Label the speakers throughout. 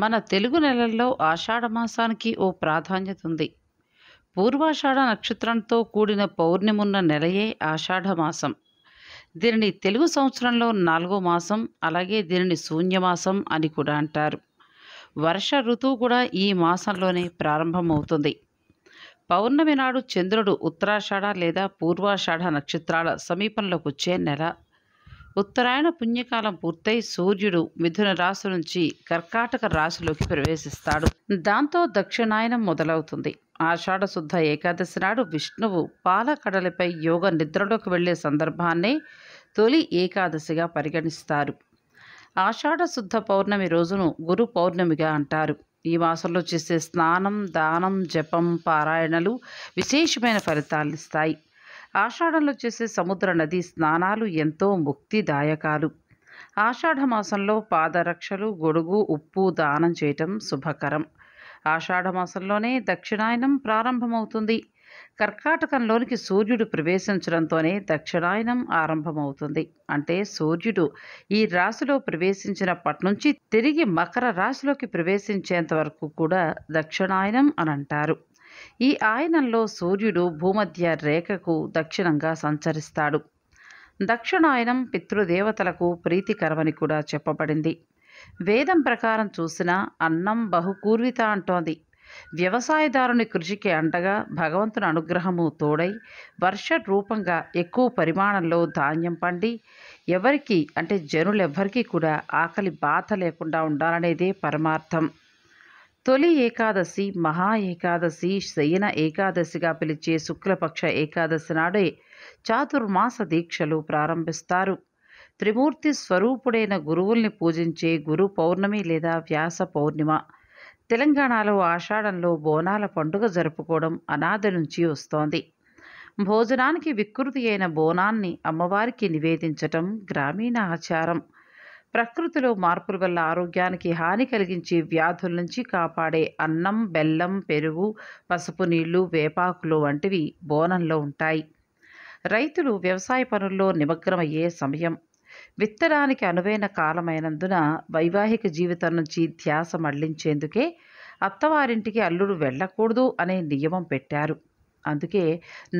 Speaker 1: మన తెలుగు నెలల్లో ఆషాఢ మాసానికి ఓ ప్రాధాన్యత ఉంది పూర్వాషాఢ నక్షత్రంతో కూడిన పౌర్ణిమున్న నెలయే ఆషాఢ మాసం దీనిని తెలుగు సంవత్సరంలో నాలుగో మాసం అలాగే దీనిని శూన్యమాసం అని కూడా అంటారు వర్ష ఋతువు కూడా ఈ మాసంలోనే ప్రారంభమవుతుంది పౌర్ణమి నాడు చంద్రుడు ఉత్తరాషాఢ లేదా పూర్వాషాఢ నక్షత్రాల సమీపంలోకి వచ్చే నెల ఉత్తరాయణ పుణ్యకాలం పూర్తయి సూర్యుడు మిథున రాశి నుంచి కర్కాటక రాశిలోకి ప్రవేశిస్తాడు దాంతో దక్షిణాయనం మొదలవుతుంది ఆషాఢ శుద్ధ ఏకాదశి నాడు విష్ణువు పాలకడలపై యోగ నిద్రలోకి వెళ్లే సందర్భాన్నే తొలి ఏకాదశిగా పరిగణిస్తారు ఆషాఢ శుద్ధ పౌర్ణమి రోజును గురు పౌర్ణమిగా అంటారు ఈ మాసంలో చేసే స్నానం దానం జపం పారాయణలు విశేషమైన ఫలితాలనిస్తాయి ఆషాఢంలో చేసే సముద్ర నది స్నానాలు ఎంతో ముక్తిదాయకాలు ఆషాఢ మాసంలో పాదరక్షలు గొడుగు ఉప్పు దానం చేయటం శుభకరం ఆషాఢ మాసంలోనే దక్షిణాయనం ప్రారంభమవుతుంది కర్కాటకంలోనికి సూర్యుడు ప్రవేశించడంతోనే దక్షిణాయనం ఆరంభమవుతుంది అంటే సూర్యుడు ఈ రాశిలో ప్రవేశించినప్పటి నుంచి తిరిగి మకర రాశిలోకి ప్రవేశించేంత వరకు కూడా దక్షిణాయనం అని అంటారు ఈ ఆయనంలో సూర్యుడు భూమధ్య రేఖకు దక్షిణంగా సంచరిస్తాడు దక్షిణాయనం పితృదేవతలకు ప్రీతికరమని కూడా చెప్పబడింది వేదం ప్రకారం చూసిన అన్నం బహుకూర్విత అంటోంది వ్యవసాయదారుని కృషికి అండగా భగవంతుని అనుగ్రహము తోడై వర్ష రూపంగా ఎక్కువ పరిమాణంలో ధాన్యం పండి ఎవరికి అంటే జనులెవ్వరికీ కూడా ఆకలి బాధ లేకుండా ఉండాలనేదే పరమార్థం తొలి ఏకాదశి మహా ఏకాదశి శయన ఏకాదశిగా పిలిచే శుక్లపక్ష ఏకాదశి నాడే చాతుర్మాస దీక్షలు ప్రారంభిస్తారు త్రిమూర్తి స్వరూపుడైన గురువుల్ని పూజించే గురు పౌర్ణమి లేదా వ్యాస పౌర్ణిమ తెలంగాణలో ఆషాఢంలో బోనాల పండుగ జరుపుకోవడం అనాది నుంచి వస్తోంది భోజనానికి వికృతి అయిన బోనాన్ని అమ్మవారికి నివేదించటం గ్రామీణ ఆచారం ప్రకృతిలో మార్పుల వల్ల ఆరోగ్యానికి హాని కలిగించే వ్యాధుల నుంచి కాపాడే అన్నం బెల్లం పెరుగు పసుపు నీళ్లు వేపాకులు వంటివి బోనంలో ఉంటాయి రైతులు వ్యవసాయ పనుల్లో నిమగ్నమయ్యే సమయం విత్తడానికి అనువైన కాలమైనందున వైవాహిక జీవితం నుంచి ధ్యాస మళ్లించేందుకే అత్తవారింటికి అల్లుడు వెళ్ళకూడదు అనే నియమం పెట్టారు అందుకే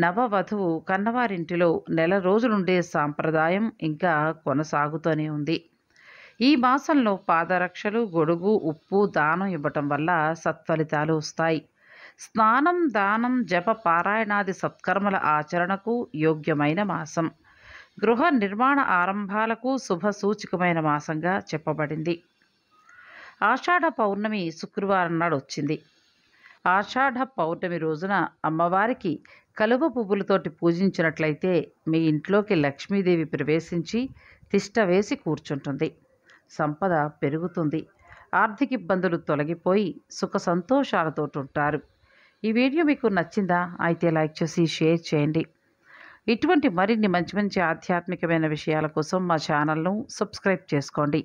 Speaker 1: నవవధువు కన్నవారింటిలో నెల రోజులుండే సాంప్రదాయం ఇంకా కొనసాగుతూనే ఉంది ఈ మాసంలో పాదరక్షలు గొడుగు ఉప్పు దానం ఇవ్వటం వల్ల సత్ఫలితాలు వస్తాయి స్నానం దానం జప పారాయణాది సత్కర్మల ఆచరణకు యోగ్యమైన మాసం గృహ నిర్మాణ ఆరంభాలకు శుభ సూచికమైన మాసంగా చెప్పబడింది ఆషాఢ పౌర్ణమి శుక్రవారం నాడు వచ్చింది ఆషాఢ పౌర్ణమి రోజున అమ్మవారికి కలువ పువ్వులతోటి పూజించినట్లయితే మీ ఇంట్లోకి లక్ష్మీదేవి ప్రవేశించి తిష్ట వేసి కూర్చుంటుంది సంపద పెరుగుతుంది ఆర్థిక ఇబ్బందులు తొలగిపోయి సుఖ సంతోషాలతో ఉంటారు ఈ వీడియో మీకు నచ్చిందా అయితే లైక్ చేసి షేర్ చేయండి ఇటువంటి మరిన్ని మంచి మంచి ఆధ్యాత్మికమైన విషయాల కోసం మా ఛానల్ను సబ్స్క్రైబ్ చేసుకోండి